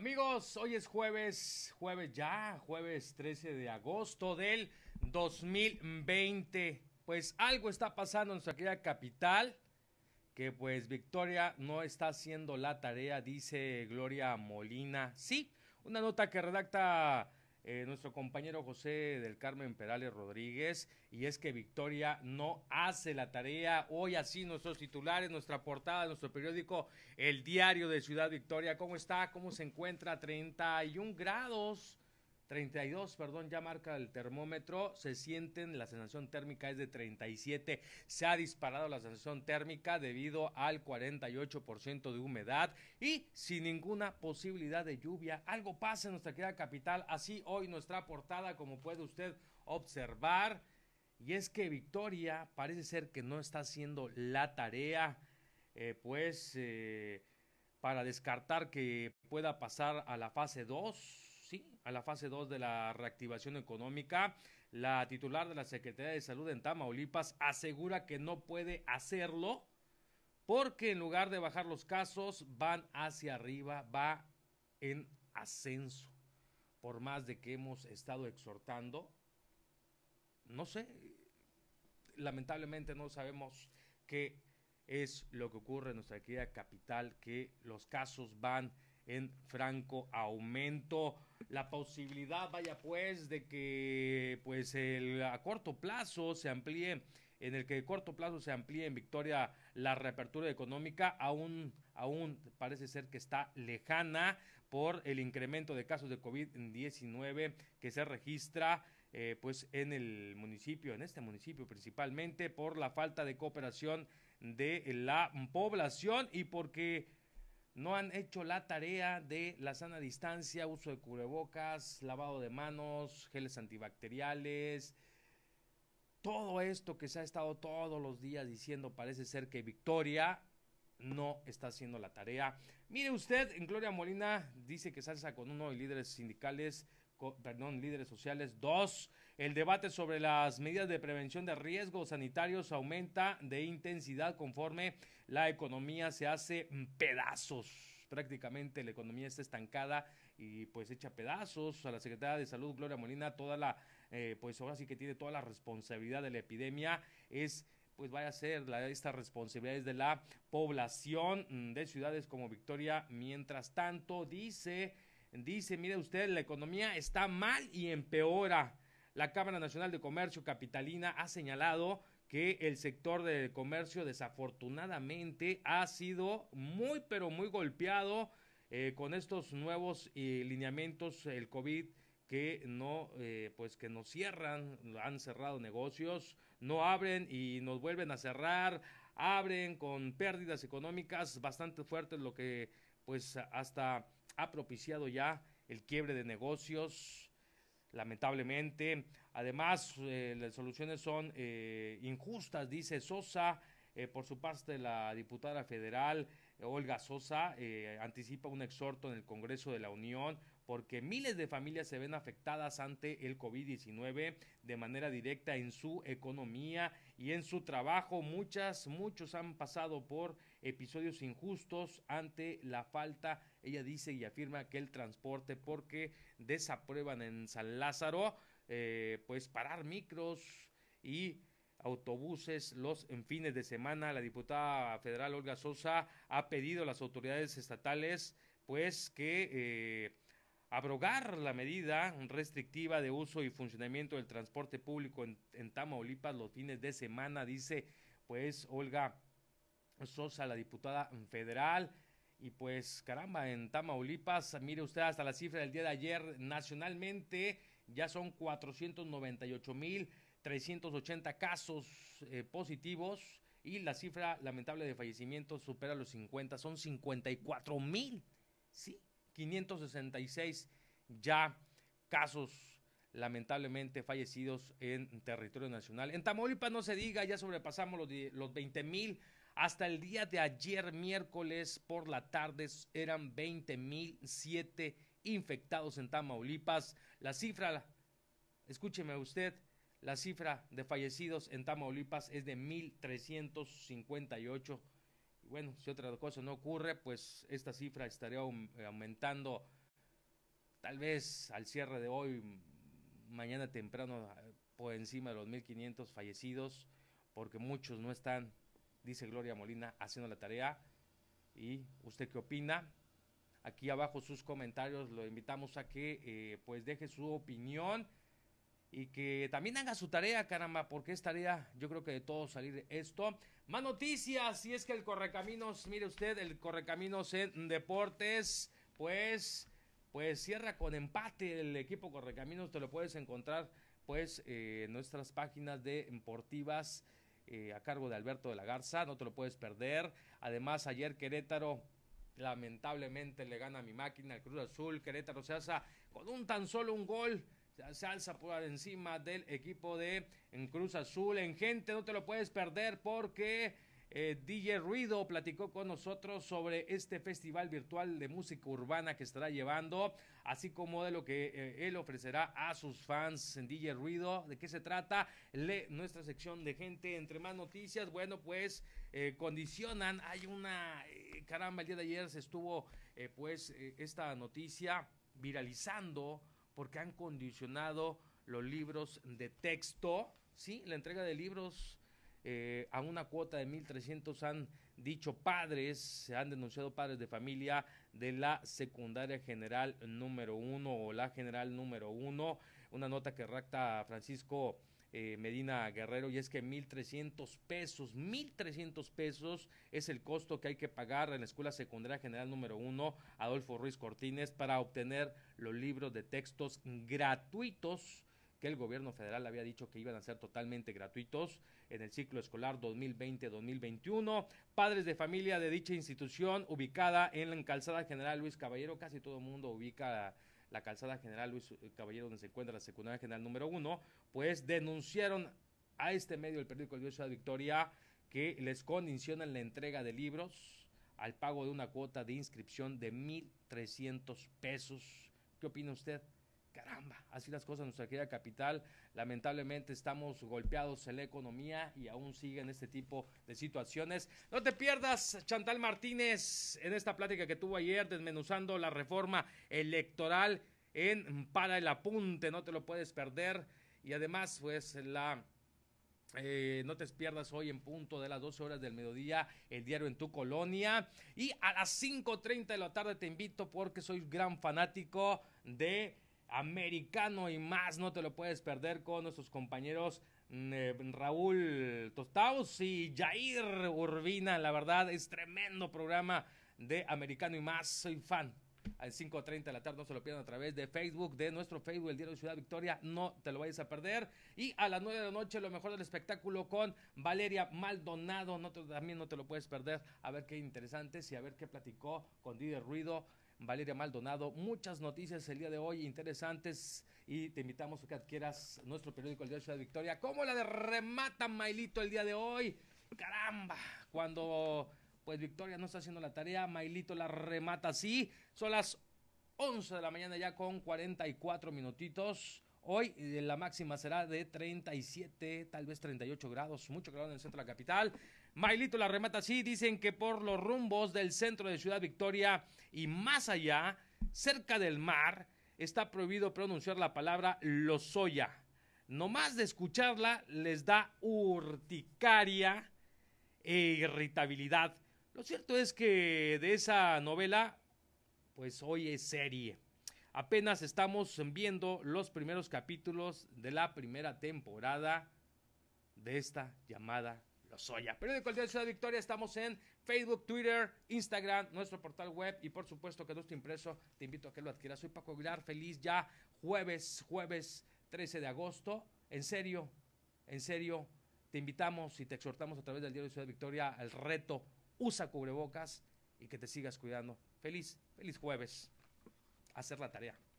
Amigos, hoy es jueves, jueves ya, jueves 13 de agosto del 2020. Pues algo está pasando en nuestra querida capital, que pues Victoria no está haciendo la tarea, dice Gloria Molina. Sí, una nota que redacta eh, nuestro compañero José del Carmen Perales Rodríguez, y es que Victoria no hace la tarea. Hoy así nuestros titulares, nuestra portada, nuestro periódico, el diario de Ciudad Victoria. ¿Cómo está? ¿Cómo se encuentra? 31 grados. 32, perdón, ya marca el termómetro, se sienten, la sensación térmica es de 37, se ha disparado la sensación térmica debido al 48% de humedad y sin ninguna posibilidad de lluvia. Algo pasa en nuestra querida capital, así hoy nuestra portada, como puede usted observar, y es que Victoria parece ser que no está haciendo la tarea, eh, pues, eh, para descartar que pueda pasar a la fase 2 sí, a la fase 2 de la reactivación económica. La titular de la Secretaría de Salud en Tamaulipas asegura que no puede hacerlo porque en lugar de bajar los casos van hacia arriba, va en ascenso. Por más de que hemos estado exhortando, no sé, lamentablemente no sabemos qué es lo que ocurre en nuestra querida capital, que los casos van en franco aumento. La posibilidad, vaya pues, de que pues el, a corto plazo se amplíe, en el que a corto plazo se amplíe en Victoria la reapertura económica, aún, aún parece ser que está lejana por el incremento de casos de COVID-19 que se registra eh, pues en el municipio, en este municipio principalmente, por la falta de cooperación de la población y porque no han hecho la tarea de la sana distancia, uso de cubrebocas, lavado de manos, geles antibacteriales. Todo esto que se ha estado todos los días diciendo parece ser que Victoria no está haciendo la tarea. Mire usted, en Gloria Molina dice que salsa con uno de líderes sindicales, perdón, líderes sociales, dos. El debate sobre las medidas de prevención de riesgos sanitarios aumenta de intensidad conforme la economía se hace pedazos. Prácticamente la economía está estancada y pues echa pedazos a la secretaria de Salud, Gloria Molina, toda la, eh, pues ahora sí que tiene toda la responsabilidad de la epidemia, es pues vaya a ser la, responsabilidad responsabilidades de la población de ciudades como Victoria. Mientras tanto, dice, dice, mire usted, la economía está mal y empeora. La Cámara Nacional de Comercio Capitalina ha señalado que el sector de comercio desafortunadamente ha sido muy pero muy golpeado eh, con estos nuevos eh, lineamientos, el COVID que no, eh, pues que nos cierran, han cerrado negocios, no abren y nos vuelven a cerrar, abren con pérdidas económicas bastante fuertes, lo que pues hasta ha propiciado ya el quiebre de negocios, lamentablemente. Además, eh, las soluciones son eh, injustas, dice Sosa. Eh, por su parte, la diputada federal Olga Sosa anticipa un exhorto en el Congreso de la Unión porque miles de familias se ven afectadas ante el COVID-19 de manera directa en su economía y en su trabajo. Muchas, muchos han pasado por episodios injustos ante la falta, ella dice y afirma que el transporte, porque desaprueban en San Lázaro, eh, pues parar micros y autobuses los en fines de semana. La diputada federal Olga Sosa ha pedido a las autoridades estatales pues que eh, abrogar la medida restrictiva de uso y funcionamiento del transporte público en, Tamaulipas los fines de semana, dice pues Olga Sosa, la diputada federal. Y pues caramba, en Tamaulipas, mire usted hasta la cifra del día de ayer, nacionalmente ya son 498.380 casos eh, positivos y la cifra lamentable de fallecimientos supera los 50, son 54.000, sí, 566 ya casos lamentablemente fallecidos en territorio nacional. En Tamaulipas no se diga, ya sobrepasamos los, 20 mil. Hasta el día de ayer, miércoles por la tarde, eran 20 mil siete infectados en Tamaulipas. La cifra, escúcheme usted, la cifra de fallecidos en Tamaulipas es de 1.358 bueno, si otra cosa no ocurre, pues esta cifra estaría eh, aumentando tal vez al cierre de hoy, mañana temprano, por encima de los 1.500 fallecidos, porque muchos no están, dice Gloria Molina, haciendo la tarea. ¿Y usted qué opina? Aquí abajo sus comentarios, lo invitamos a que eh, pues deje su opinión y que también haga su tarea, caramba, porque es tarea, yo creo que de todo salir esto. Más noticias, si es que el Correcaminos, mire usted, el Correcaminos en deportes, pues, pues cierra con empate el equipo Correcaminos, te lo puedes encontrar pues eh, en nuestras páginas de Deportivas eh, a cargo de Alberto de la Garza, no te lo puedes perder. Además, ayer Querétaro lamentablemente le gana a mi máquina, el Cruz Azul, Querétaro se hace con un tan solo un gol salsa por encima del equipo de en Cruz Azul. En gente, no te lo puedes perder porque eh, DJ Ruido platicó con nosotros sobre este festival virtual de música urbana que estará llevando, así como de lo que eh, él ofrecerá a sus fans en DJ Ruido. ¿De qué se trata? Lee nuestra sección de gente. Entre más noticias, bueno, pues eh, condicionan. Hay una. caramba, el día de ayer se estuvo, pues, esta noticia viralizando porque han condicionado los libros de texto, ¿sí? La entrega de libros eh, a una cuota de 1.300 han dicho padres, se han denunciado padres de familia de la secundaria general número uno o la general número uno una nota que recta Francisco eh, Medina Guerrero y es que 1.300 pesos, 1.300 pesos es el costo que hay que pagar en la Escuela Secundaria General número 1 Adolfo Ruiz Cortines para obtener los libros de textos gratuitos que el gobierno federal había dicho que iban a ser totalmente gratuitos en el ciclo escolar 2020-2021. Padres de familia de dicha institución ubicada en la Calzada General Luis Caballero, casi todo el mundo ubica la calzada general Luis eh, Caballero, donde se encuentra la secundaria general número uno, pues denunciaron a este medio, el periódico El de Victoria, que les condicionan la entrega de libros al pago de una cuota de inscripción de 1.300 pesos. ¿Qué opina usted? caramba, así las cosas en nuestra querida capital. Lamentablemente estamos golpeados en la economía y aún siguen este tipo de situaciones. No te pierdas, Chantal Martínez, en esta plática que tuvo ayer desmenuzando la reforma electoral en Para el Apunte, no te lo puedes perder. Y además, pues la... Eh, no te pierdas hoy en punto de las 12 horas del mediodía el diario en tu colonia. Y a las 5.30 de la tarde te invito porque soy gran fanático de americano y más. No te lo puedes perder con nuestros compañeros mm, eh, Raúl Tostaus y Jair Urbina. La verdad es tremendo programa de americano y más. Soy fan. A 5.30 de la tarde, no se lo pierdan a través de Facebook, de nuestro Facebook, el Diario de Ciudad Victoria, no te lo vayas a perder. Y a las 9 de la noche, lo mejor del espectáculo con Valeria Maldonado, no también no te lo puedes perder, a ver qué interesantes y a ver qué platicó con Didier Ruido Valeria Maldonado. Muchas noticias el día de hoy interesantes y te invitamos a que adquieras nuestro periódico El Día de Ciudad Victoria. ¿Cómo la de remata Mailito el día de hoy? Caramba, cuando pues Victoria no está haciendo la tarea, Mailito la remata así. Son las 11 de la mañana ya con 44 minutitos. Hoy eh, la máxima será de 37, tal vez 38 grados, mucho calor en el centro de la capital. Mailito la remata así, dicen que por los rumbos del centro de Ciudad Victoria y más allá, cerca del mar, está prohibido pronunciar la palabra lozoya. más de escucharla les da urticaria e irritabilidad. Lo cierto es que de esa novela, pues hoy es serie. Apenas estamos viendo los primeros capítulos de la primera temporada de esta llamada Lozoya. Periódico El Día de Ciudad Victoria, estamos en Facebook, Twitter, Instagram, nuestro portal web y por supuesto que no esté impreso, te invito a que lo adquieras. Soy Paco Aguilar, feliz ya jueves, jueves 13 de agosto. En serio, en serio, te invitamos y te exhortamos a través del Diario de Ciudad Victoria al reto, usa cubrebocas y que te sigas cuidando. Feliz, feliz jueves. Hacer la tarea.